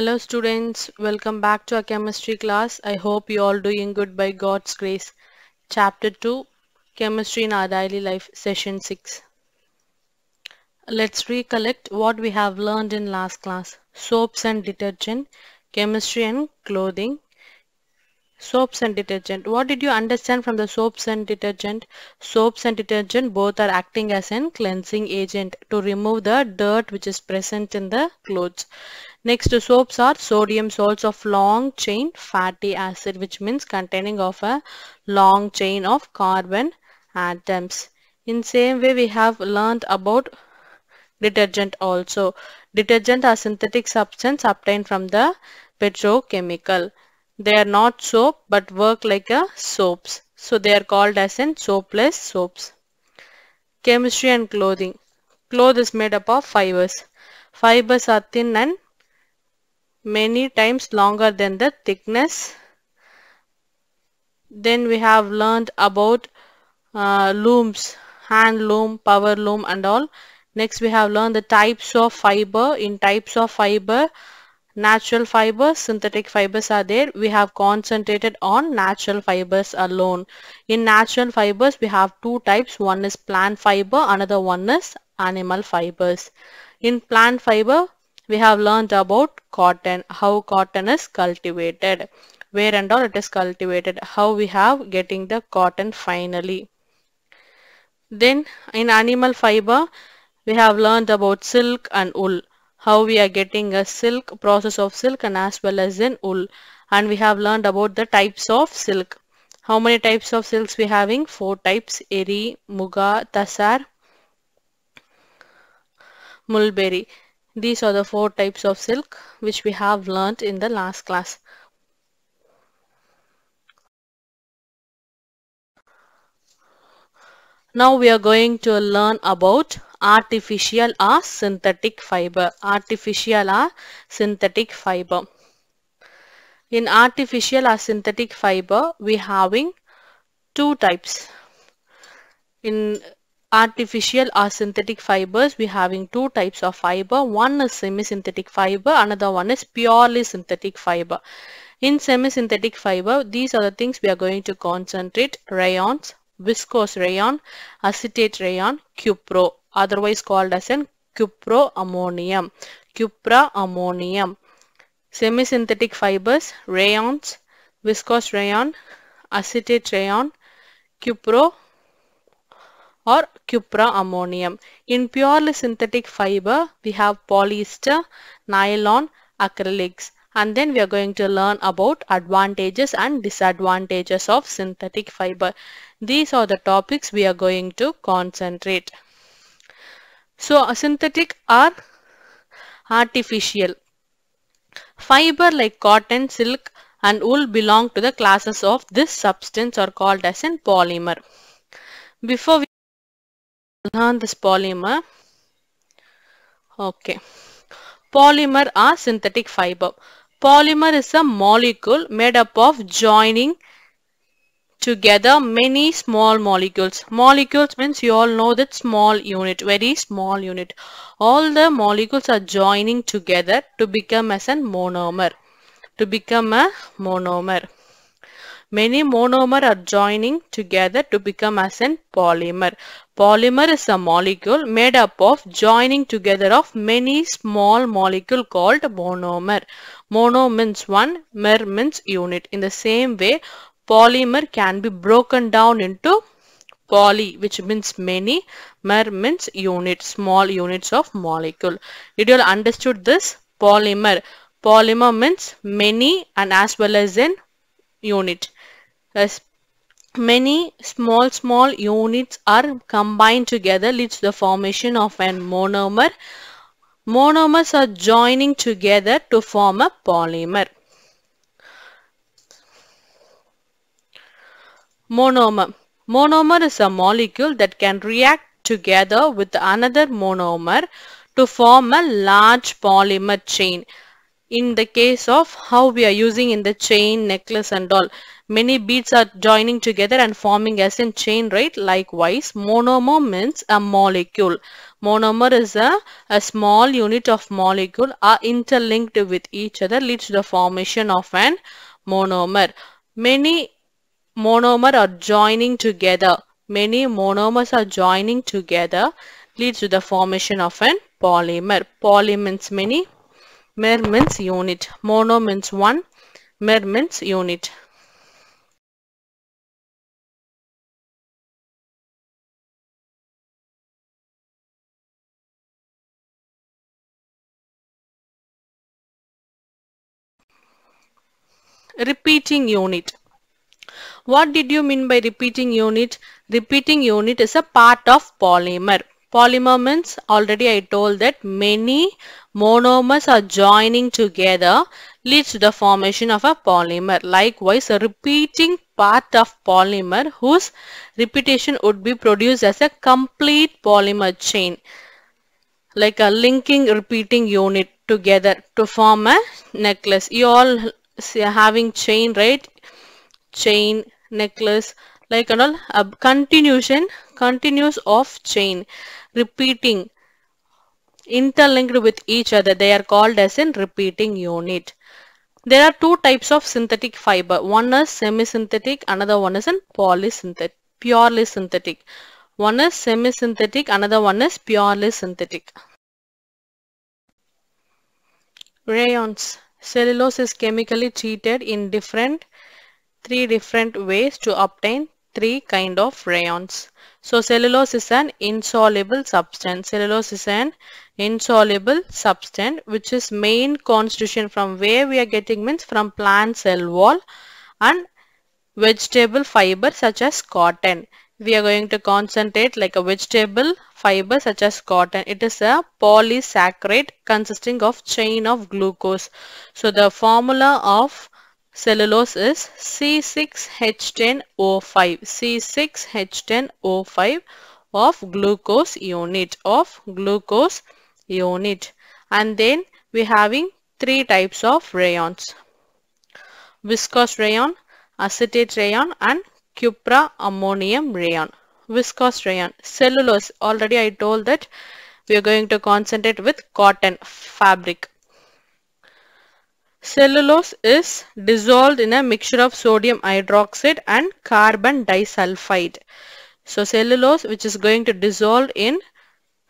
Hello students, welcome back to our chemistry class. I hope you all doing good by God's grace. Chapter 2, Chemistry in Our Daily Life, Session 6. Let's recollect what we have learned in last class. Soaps and detergent, chemistry and clothing, soaps and detergent what did you understand from the soaps and detergent soaps and detergent both are acting as an cleansing agent to remove the dirt which is present in the clothes next soaps are sodium salts of long chain fatty acid which means containing of a long chain of carbon atoms in same way we have learned about detergent also detergent are synthetic substance obtained from the petrochemical they are not soap but work like a soaps. So they are called as in soapless soaps. Chemistry and clothing. Cloth is made up of fibers. Fibers are thin and many times longer than the thickness. Then we have learned about uh, looms, hand loom, power loom and all. Next we have learned the types of fiber. In types of fiber, natural fibers synthetic fibers are there we have concentrated on natural fibers alone in natural fibers we have two types one is plant fiber another one is animal fibers in plant fiber we have learned about cotton how cotton is cultivated where and all it is cultivated how we have getting the cotton finally then in animal fiber we have learned about silk and wool how we are getting a silk process of silk and as well as in wool and we have learned about the types of silk how many types of silks we having four types eri muga tasar mulberry these are the four types of silk which we have learnt in the last class now we are going to learn about artificial or synthetic fiber. Artificial or synthetic fiber. In artificial or synthetic fiber, we having two types. In artificial or synthetic fibers we having two types of fiber one is semi-synthetic fiber another one is purely synthetic fiber in semi-synthetic fiber these are the things we are going to concentrate rayons viscose rayon acetate rayon cupro otherwise called as an cuproammonium, cupraammonium. Semisynthetic fibers, rayons, viscose rayon, acetate rayon, cupro or cupraammonium. In purely synthetic fiber, we have polyester, nylon, acrylics and then we are going to learn about advantages and disadvantages of synthetic fiber. These are the topics we are going to concentrate. So synthetic or artificial. Fiber like cotton, silk and wool belong to the classes of this substance are called as a polymer. Before we learn this polymer, okay, polymer or synthetic fiber. Polymer is a molecule made up of joining together many small molecules. Molecules means you all know that small unit, very small unit. All the molecules are joining together to become as a monomer. To become a monomer. Many monomer are joining together to become as a polymer. Polymer is a molecule made up of joining together of many small molecule called monomer. Mono means one, mer means unit. In the same way, polymer can be broken down into poly which means many, mer means unit, small units of molecule. Did you all understood this? Polymer. Polymer means many and as well as in unit. As many small small units are combined together leads to the formation of an monomer. Monomers are joining together to form a polymer. Monomer. Monomer is a molecule that can react together with another monomer to form a large polymer chain. In the case of how we are using in the chain, necklace and all, many beads are joining together and forming as in chain, right? Likewise, monomer means a molecule. Monomer is a, a small unit of molecule are interlinked with each other leads to the formation of an monomer. Many monomer are joining together. Many monomers are joining together leads to the formation of an polymer. Poly means many, mer means unit, mono means one, mer means unit. Repeating unit what did you mean by repeating unit? Repeating unit is a part of polymer. Polymer means already I told that many monomers are joining together leads to the formation of a polymer. Likewise, a repeating part of polymer whose repetition would be produced as a complete polymer chain like a linking repeating unit together to form a necklace. You all having chain right? Chain necklace like and all a continuation continuous of chain repeating interlinked with each other they are called as in repeating unit there are two types of synthetic fiber one is semi-synthetic another one is in polysynthetic purely synthetic one is semi-synthetic another one is purely synthetic rayons cellulose is chemically treated in different three different ways to obtain three kind of rayons. So cellulose is an insoluble substance. Cellulose is an insoluble substance which is main constitution from where we are getting means from plant cell wall and vegetable fiber such as cotton. We are going to concentrate like a vegetable fiber such as cotton. It is a polysaccharide consisting of chain of glucose. So the formula of Cellulose is C6H10O5, C6H10O5 of glucose unit, of glucose unit. And then we having three types of rayons. Viscose rayon, acetate rayon and cupra ammonium rayon. Viscose rayon, cellulose, already I told that we are going to concentrate with cotton fabric Cellulose is dissolved in a mixture of sodium hydroxide and carbon disulfide. So cellulose which is going to dissolve in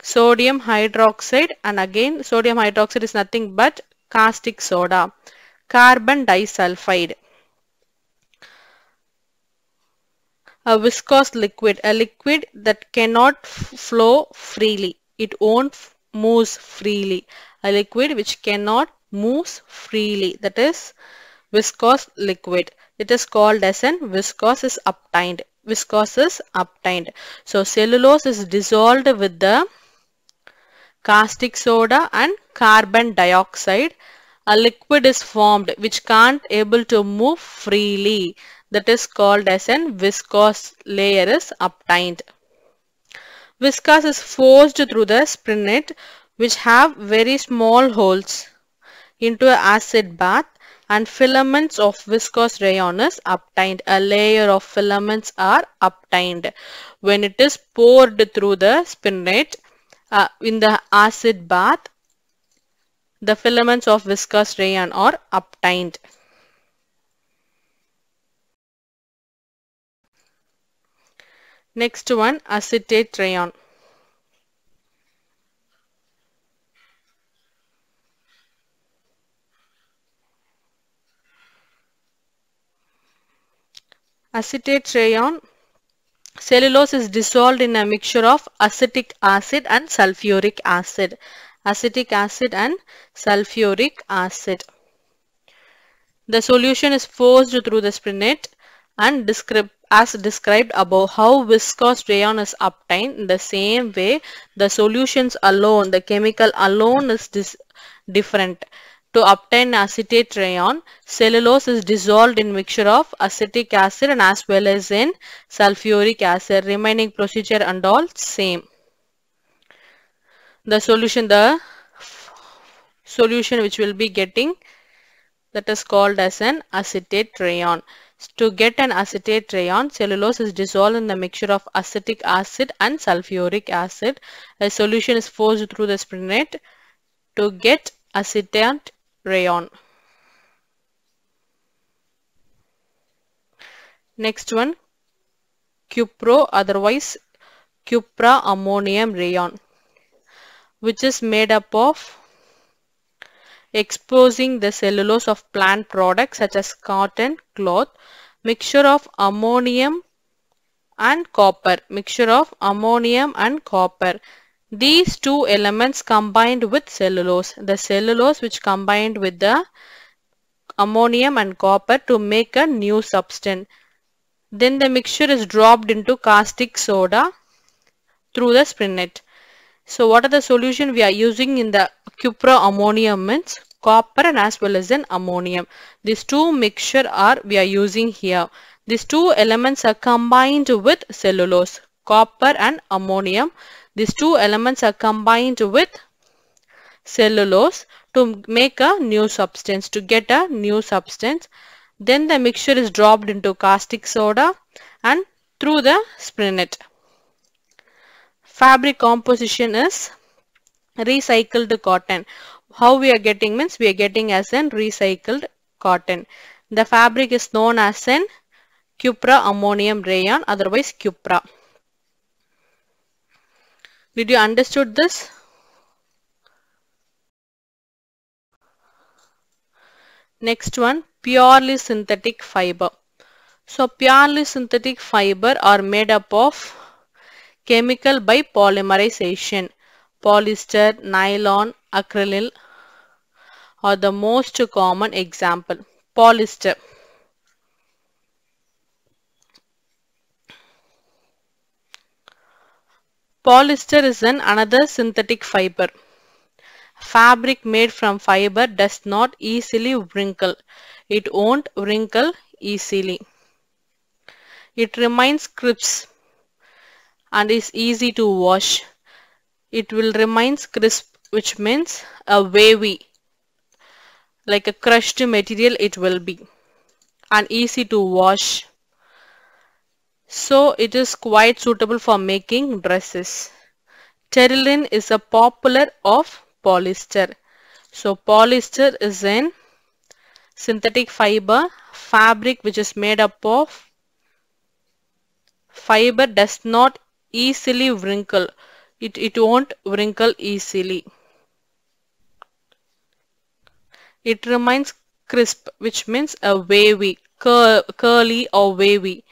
sodium hydroxide and again sodium hydroxide is nothing but caustic soda, carbon disulfide. A viscous liquid, a liquid that cannot flow freely, it won't moves freely, a liquid which cannot moves freely that is viscous liquid it is called as an viscous is obtained viscous is obtained so cellulose is dissolved with the caustic soda and carbon dioxide a liquid is formed which can't able to move freely that is called as an viscous layer is obtained viscous is forced through the spinet which have very small holes into an acid bath and filaments of viscous rayon is obtained. A layer of filaments are obtained when it is poured through the spinet uh, in the acid bath. The filaments of viscous rayon are obtained. Next one acetate rayon. Acetate rayon Cellulose is dissolved in a mixture of acetic acid and sulfuric acid. Acetic acid and sulfuric acid. The solution is forced through the spinet and as described above how viscous rayon is obtained in the same way the solutions alone the chemical alone is different to obtain acetate rayon, cellulose is dissolved in mixture of acetic acid and as well as in sulfuric acid. Remaining procedure and all same. The solution, the solution which will be getting that is called as an acetate rayon. To get an acetate rayon, cellulose is dissolved in the mixture of acetic acid and sulfuric acid. A solution is forced through the spinet to get acetate rayon. Next one cupro otherwise cupra ammonium rayon which is made up of exposing the cellulose of plant products such as cotton, cloth, mixture of ammonium and copper, mixture of ammonium and copper these two elements combined with cellulose, the cellulose which combined with the ammonium and copper to make a new substance. Then the mixture is dropped into caustic soda through the spinet. So what are the solution we are using in the cupro ammonium means copper and as well as an ammonium. These two mixture are we are using here. These two elements are combined with cellulose, copper and ammonium. These two elements are combined with cellulose to make a new substance, to get a new substance. Then the mixture is dropped into caustic soda and through the spinet. Fabric composition is recycled cotton. How we are getting means we are getting as an recycled cotton. The fabric is known as an cupra ammonium rayon otherwise cupra. Did you understood this? Next one, purely synthetic fiber. So purely synthetic fiber are made up of chemical by polymerization. Polyester, nylon, acrylyl are the most common example. Polyester. Polyester is an another synthetic fiber. Fabric made from fiber does not easily wrinkle. It won't wrinkle easily. It remains crisp and is easy to wash. It will remain crisp which means a wavy like a crushed material it will be and easy to wash so it is quite suitable for making dresses. Terylene is a popular of polyester. So polyester is in synthetic fiber fabric which is made up of fiber does not easily wrinkle. It, it won't wrinkle easily. It remains crisp which means a wavy, cur curly or wavy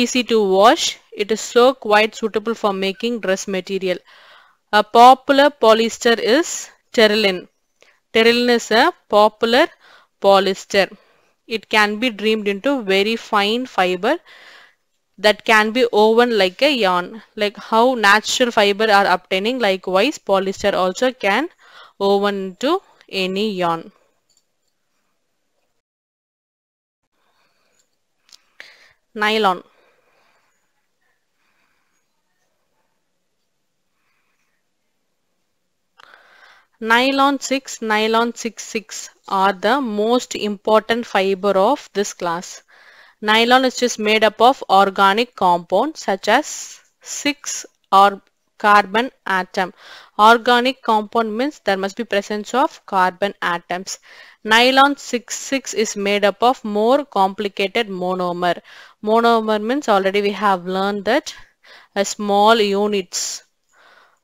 easy to wash. It is so quite suitable for making dress material. A popular polyester is terylene. Terylene is a popular polyester. It can be dreamed into very fine fiber that can be woven like a yarn. Like how natural fiber are obtaining likewise polyester also can woven into any yarn. Nylon Nylon 6, nylon 66 are the most important fiber of this class. Nylon is just made up of organic compounds such as 6 or carbon atom. Organic compound means there must be presence of carbon atoms. Nylon 66 is made up of more complicated monomer. Monomer means already we have learned that uh, small units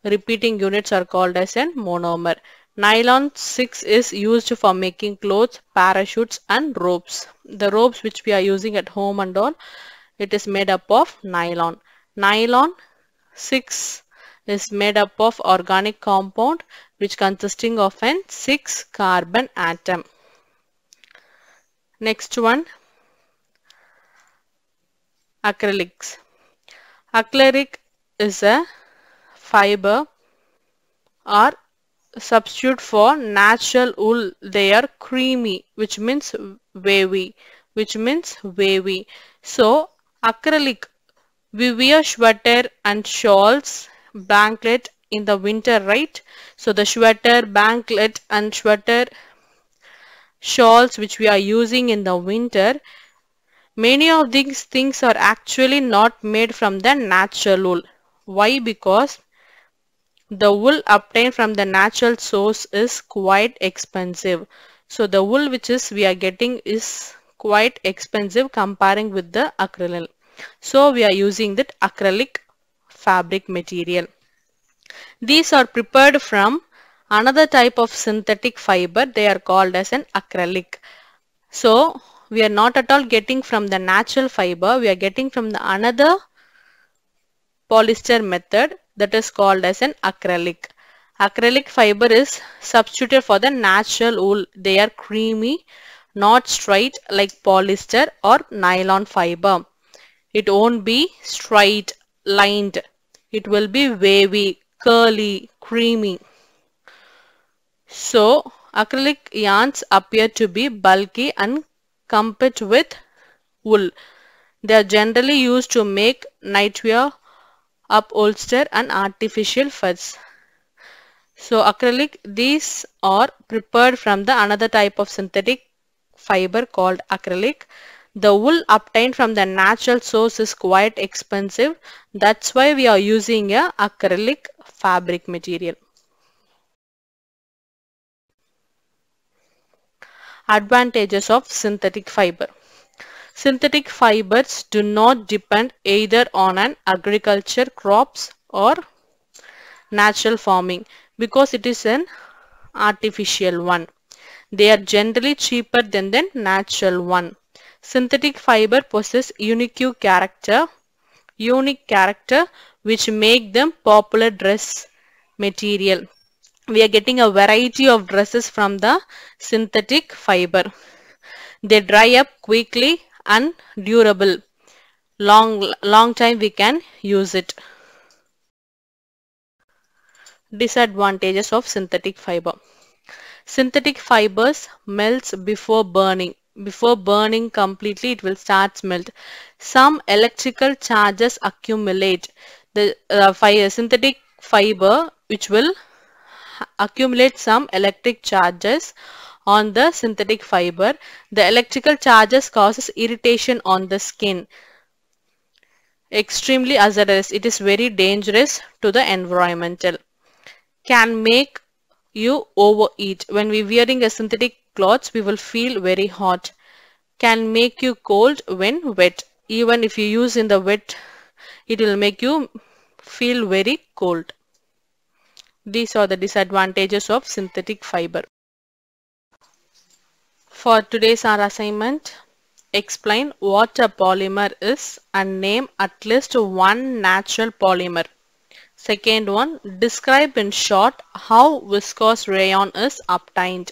repeating units are called as a monomer. Nylon 6 is used for making clothes, parachutes and ropes. The ropes which we are using at home and all, it is made up of nylon. Nylon 6 is made up of organic compound which consisting of an 6 carbon atom. Next one, acrylics. Acrylic is a fiber are substitute for natural wool they are creamy which means wavy which means wavy so acrylic we wear sweater and shawls blanket in the winter right so the sweater blanket and sweater shawls which we are using in the winter many of these things are actually not made from the natural wool why because the wool obtained from the natural source is quite expensive. So the wool which is we are getting is quite expensive comparing with the acrylic. So we are using that acrylic fabric material. These are prepared from another type of synthetic fiber. They are called as an acrylic. So we are not at all getting from the natural fiber. We are getting from the another polyester method that is called as an acrylic. Acrylic fiber is substituted for the natural wool. They are creamy, not straight like polyester or nylon fiber. It won't be straight, lined. It will be wavy, curly, creamy. So, acrylic yarns appear to be bulky and compete with wool. They are generally used to make nightwear, upholster and artificial fuzz. So acrylic, these are prepared from the another type of synthetic fiber called acrylic. The wool obtained from the natural source is quite expensive. That's why we are using a acrylic fabric material. Advantages of synthetic fiber. Synthetic fibers do not depend either on an agriculture crops or natural farming because it is an artificial one. They are generally cheaper than the natural one. Synthetic fiber possess unique character, unique character which make them popular dress material. We are getting a variety of dresses from the synthetic fiber. They dry up quickly and durable long long time we can use it disadvantages of synthetic fiber synthetic fibers melts before burning before burning completely it will start melt some electrical charges accumulate the uh, fire, uh, synthetic fiber which will accumulate some electric charges on the synthetic fiber. The electrical charges causes irritation on the skin. Extremely hazardous. It is very dangerous to the environmental. Can make you overeat. When we wearing a synthetic clothes, we will feel very hot. Can make you cold when wet. Even if you use in the wet, it will make you feel very cold. These are the disadvantages of synthetic fiber. For today's our assignment, explain what a polymer is and name at least one natural polymer. Second one, describe in short how viscose rayon is obtained.